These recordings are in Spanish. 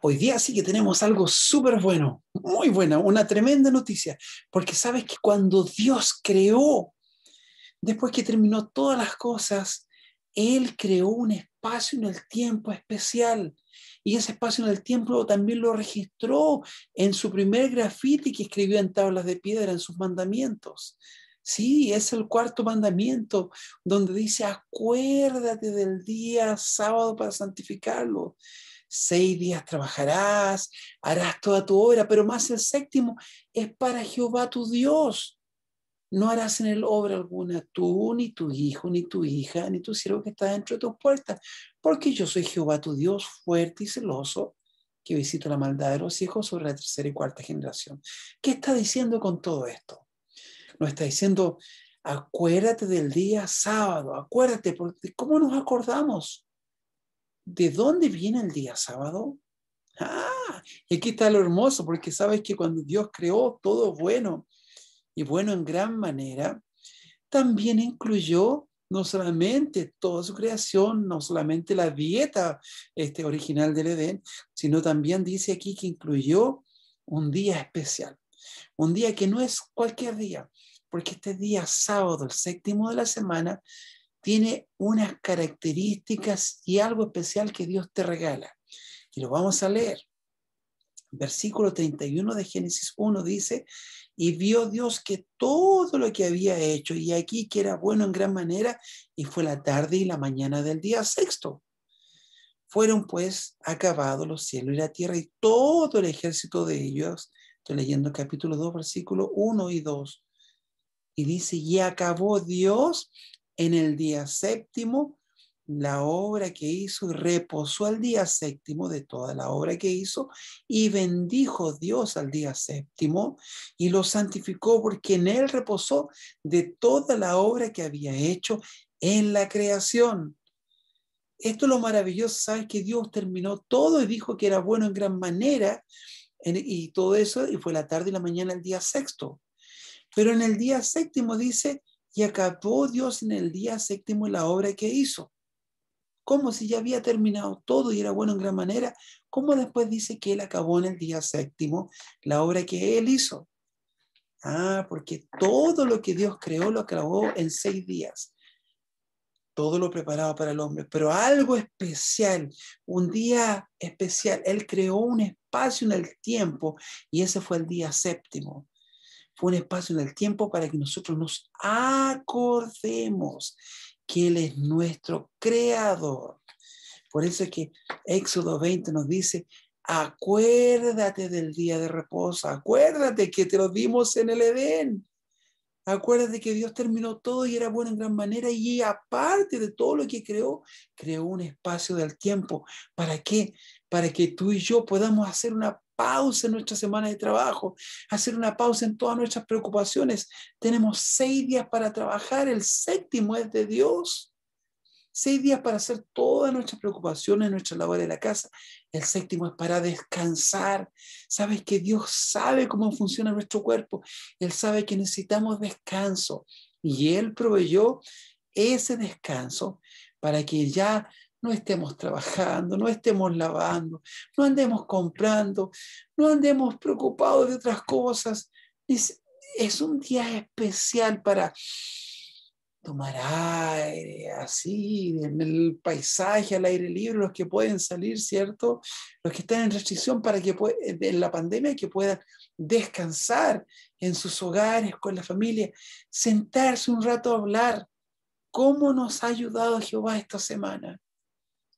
Hoy día sí que tenemos algo súper bueno, muy buena, una tremenda noticia, porque sabes que cuando Dios creó, después que terminó todas las cosas, Él creó un espacio en el tiempo especial. Y ese espacio en el tiempo también lo registró en su primer grafiti que escribió en tablas de piedra, en sus mandamientos. Sí, es el cuarto mandamiento donde dice, acuérdate del día sábado para santificarlo. Seis días trabajarás, harás toda tu obra, pero más el séptimo es para Jehová tu Dios. No harás en él obra alguna tú, ni tu hijo, ni tu hija, ni tu siervo que está dentro de tus puertas, porque yo soy Jehová tu Dios, fuerte y celoso, que visito la maldad de los hijos sobre la tercera y cuarta generación. ¿Qué está diciendo con todo esto? No está diciendo, acuérdate del día sábado, acuérdate, porque ¿cómo nos acordamos? ¿de dónde viene el día sábado? Ah, y aquí está lo hermoso, porque sabes que cuando Dios creó todo bueno y bueno en gran manera, también incluyó no solamente toda su creación, no solamente la dieta este, original del Edén, sino también dice aquí que incluyó un día especial, un día que no es cualquier día, porque este día sábado, el séptimo de la semana, tiene unas características y algo especial que Dios te regala. Y lo vamos a leer. Versículo 31 de Génesis 1 dice, y vio Dios que todo lo que había hecho, y aquí que era bueno en gran manera, y fue la tarde y la mañana del día sexto. Fueron pues acabados los cielos y la tierra y todo el ejército de ellos. Estoy leyendo capítulo 2, versículo 1 y 2. Y dice, y acabó Dios en el día séptimo, la obra que hizo reposó al día séptimo de toda la obra que hizo y bendijo Dios al día séptimo y lo santificó porque en él reposó de toda la obra que había hecho en la creación. Esto es lo maravilloso, ¿sabes? Que Dios terminó todo y dijo que era bueno en gran manera y todo eso y fue la tarde y la mañana el día sexto. Pero en el día séptimo dice, y acabó Dios en el día séptimo la obra que hizo. Como si ya había terminado todo y era bueno en gran manera, ¿cómo después dice que él acabó en el día séptimo la obra que él hizo? Ah, porque todo lo que Dios creó lo acabó en seis días todo lo preparado para el hombre, pero algo especial, un día especial. Él creó un espacio en el tiempo y ese fue el día séptimo fue un espacio en el tiempo para que nosotros nos acordemos que Él es nuestro creador. Por eso es que Éxodo 20 nos dice, acuérdate del día de reposo, acuérdate que te lo dimos en el Edén. Acuérdate que Dios terminó todo y era bueno en gran manera y aparte de todo lo que creó, creó un espacio del tiempo. ¿Para qué? Para que tú y yo podamos hacer una pausa en nuestra semana de trabajo, hacer una pausa en todas nuestras preocupaciones. Tenemos seis días para trabajar, el séptimo es de Dios. Seis días para hacer todas nuestras preocupaciones, nuestra labor en la casa. El séptimo es para descansar. Sabes que Dios sabe cómo funciona nuestro cuerpo. Él sabe que necesitamos descanso. Y Él proveyó ese descanso para que ya no estemos trabajando, no estemos lavando, no andemos comprando, no andemos preocupados de otras cosas. Es, un día especial para tomar aire, así, en el paisaje, al aire libre, los que pueden salir, ¿cierto? Los que están en restricción para que en la pandemia que puedan descansar en sus hogares, con la familia, sentarse un rato a hablar. ¿Cómo nos ha ayudado Jehová esta semana?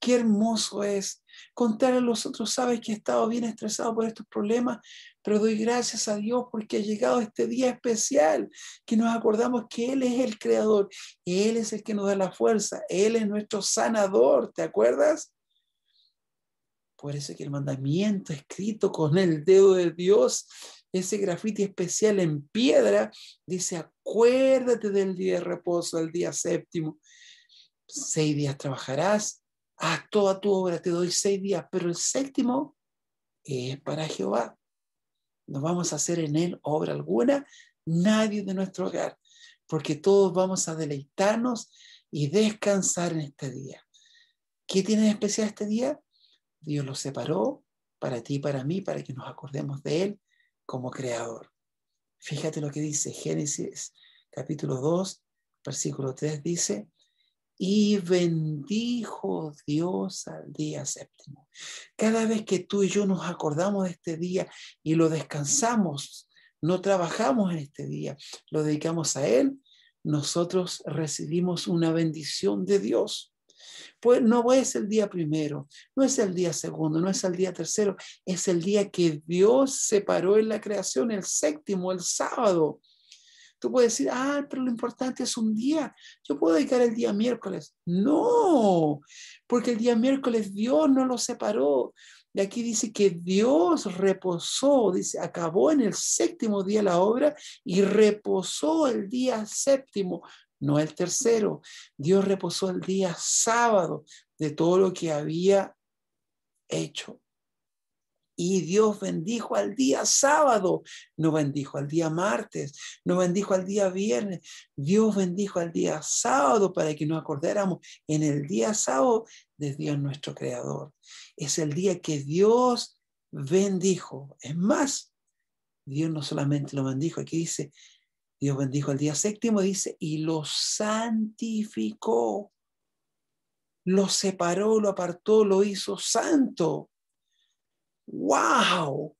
Qué hermoso es contar a los otros, sabes que he estado bien estresado por estos problemas, pero doy gracias a Dios porque ha llegado este día especial, que nos acordamos que Él es el creador, Él es el que nos da la fuerza, Él es nuestro sanador, ¿te acuerdas? Por eso que el mandamiento escrito con el dedo de Dios, ese grafiti especial en piedra, dice, acuérdate del día de reposo, el día séptimo. Seis días trabajarás haz toda tu obra, te doy seis días, pero el séptimo es para Jehová. No vamos a hacer en él obra alguna, nadie de nuestro hogar, porque todos vamos a deleitarnos y descansar en este día. ¿Qué tiene de especial este día? Dios lo separó para ti y para mí, para que nos acordemos de Él como creador. Fíjate lo que dice Génesis capítulo 2, versículo 3, dice, y bendijo Dios al día séptimo. Cada vez que tú y yo nos acordamos de este día y lo descansamos, no trabajamos en este día, lo dedicamos a Él, nosotros recibimos una bendición de Dios. Pues no es el día primero, no es el día segundo, no es el día tercero, es el día que Dios separó en la creación, el séptimo, el sábado. Tú puedes decir, ah, pero lo importante es un día. Yo puedo dedicar el día miércoles. No, porque el día miércoles Dios no lo separó. Y aquí dice que Dios reposó, dice, acabó en el séptimo día la obra y reposó el día séptimo, no el tercero. Dios reposó el día sábado de todo lo que había hecho. Y Dios bendijo al día sábado, no bendijo al día martes, no bendijo al día viernes. Dios bendijo al día sábado para que nos acordáramos en el día sábado de Dios nuestro Creador. Es el día que Dios bendijo. Es más, Dios no solamente lo bendijo, aquí dice, Dios bendijo el día séptimo, dice, y lo santificó, lo separó, lo apartó, lo hizo santo. ¡Wow!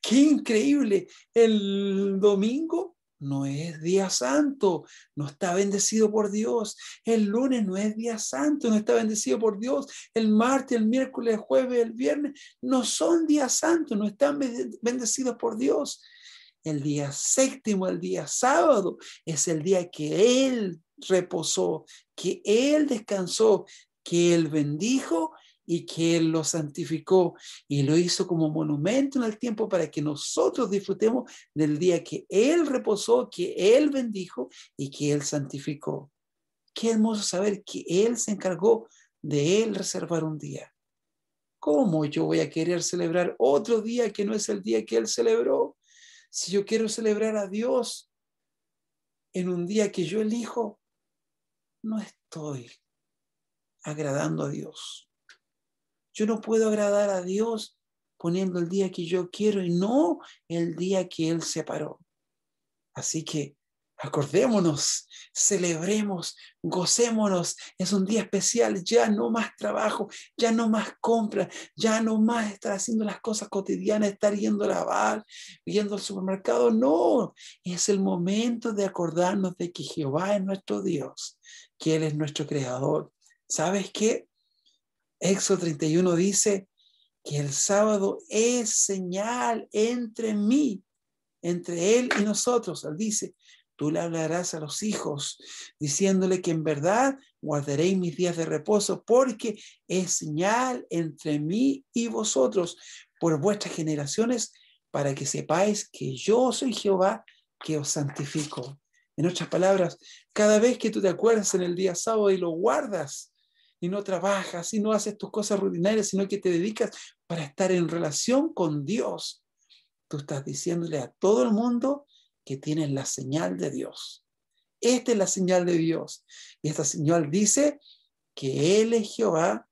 ¡Qué increíble! El domingo no es día santo, no está bendecido por Dios. El lunes no es día santo, no está bendecido por Dios. El martes, el miércoles, el jueves, el viernes no son días santos, no están bendecidos por Dios. El día séptimo, el día sábado, es el día que Él reposó, que Él descansó, que Él bendijo y que lo santificó y lo hizo como monumento en el tiempo para que nosotros disfrutemos del día que Él reposó, que Él bendijo y que Él santificó. Qué hermoso saber que Él se encargó de Él reservar un día. ¿Cómo yo voy a querer celebrar otro día que no es el día que Él celebró? Si yo quiero celebrar a Dios en un día que yo elijo, no estoy agradando a Dios. Yo no puedo agradar a Dios poniendo el día que yo quiero y no el día que Él separó. Así que acordémonos, celebremos, gocémonos. Es un día especial, ya no más trabajo, ya no más compras, ya no más estar haciendo las cosas cotidianas, estar yendo a lavar, yendo al supermercado. No, es el momento de acordarnos de que Jehová es nuestro Dios, que Él es nuestro creador. ¿Sabes qué? Éxodo 31 dice que el sábado es señal entre mí, entre él y nosotros. Él dice, tú le hablarás a los hijos, diciéndole que en verdad guardaréis mis días de reposo, porque es señal entre mí y vosotros por vuestras generaciones, para que sepáis que yo soy Jehová que os santifico. En otras palabras, cada vez que tú te acuerdas en el día sábado y lo guardas, y no trabajas y no haces tus cosas rutinarias, sino que te dedicas para estar en relación con Dios, tú estás diciéndole a todo el mundo que tienes la señal de Dios. Esta es la señal de Dios. Y esta señal dice que Él es Jehová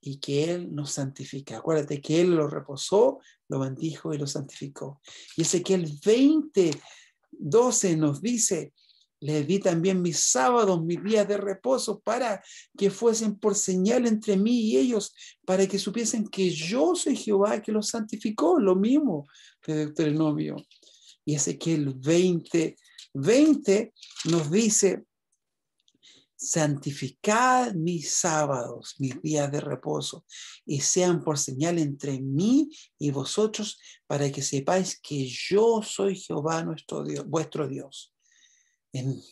y que Él nos santifica. Acuérdate que Él lo reposó, lo bendijo y lo santificó. Y Ezequiel 20, 12 nos dice le di también mis sábados, mis días de reposo, para que fuesen por señal entre mí y ellos, para que supiesen que yo soy Jehová que los santificó, lo mismo el Deuteronomio. Y Ezequiel 20, 20 nos dice, santificad mis sábados, mis días de reposo, y sean por señal entre mí y vosotros, para que sepáis que yo soy Jehová nuestro Dios, vuestro Dios en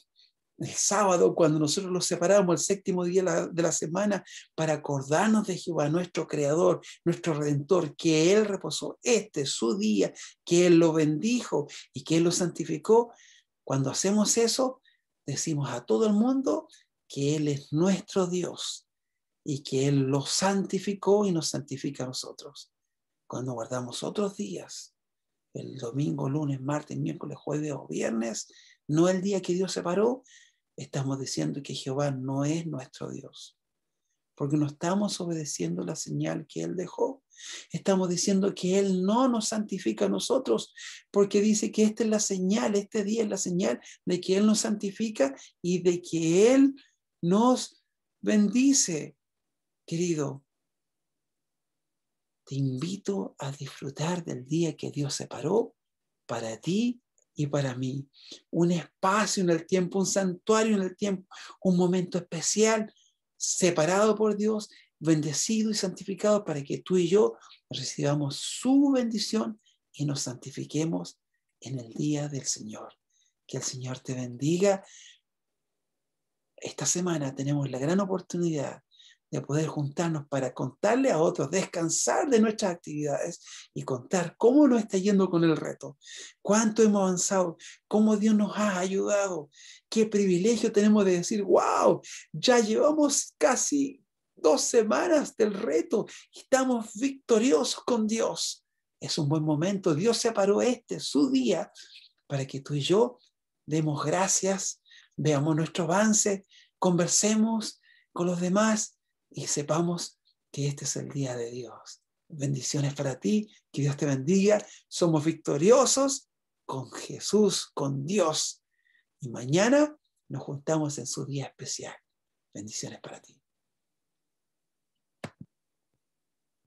el sábado, cuando nosotros lo separamos el séptimo día de la semana, para acordarnos de Jehová, nuestro Creador, nuestro Redentor, que Él reposó. Este su día, que Él lo bendijo y que Él lo santificó. Cuando hacemos eso, decimos a todo el mundo que Él es nuestro Dios y que Él lo santificó y nos santifica a nosotros. Cuando guardamos otros días, el domingo, lunes, martes, miércoles, jueves o viernes, no el día que Dios separó, estamos diciendo que Jehová no es nuestro Dios. Porque no estamos obedeciendo la señal que Él dejó. Estamos diciendo que Él no nos santifica a nosotros, porque dice que esta es la señal, este día es la señal de que Él nos santifica y de que Él nos bendice. Querido, te invito a disfrutar del día que Dios separó para ti y para mí. Un espacio en el tiempo, un santuario en el tiempo, un momento especial, separado por Dios, bendecido y santificado para que tú y yo recibamos su bendición y nos santifiquemos en el día del Señor. Que el Señor te bendiga. Esta semana tenemos la gran oportunidad de poder juntarnos para contarle a otros, descansar de nuestras actividades y contar cómo nos está yendo con el reto, cuánto hemos avanzado, cómo Dios nos ha ayudado, qué privilegio tenemos de decir, wow, ya llevamos casi dos semanas del reto, estamos victoriosos con Dios. Es un buen momento, Dios se separó este, su día, para que tú y yo demos gracias, veamos nuestro avance, conversemos con los demás y sepamos que este es el día de Dios. Bendiciones para ti, que Dios te bendiga. Somos victoriosos con Jesús, con Dios. Y mañana nos juntamos en su día especial. Bendiciones para ti.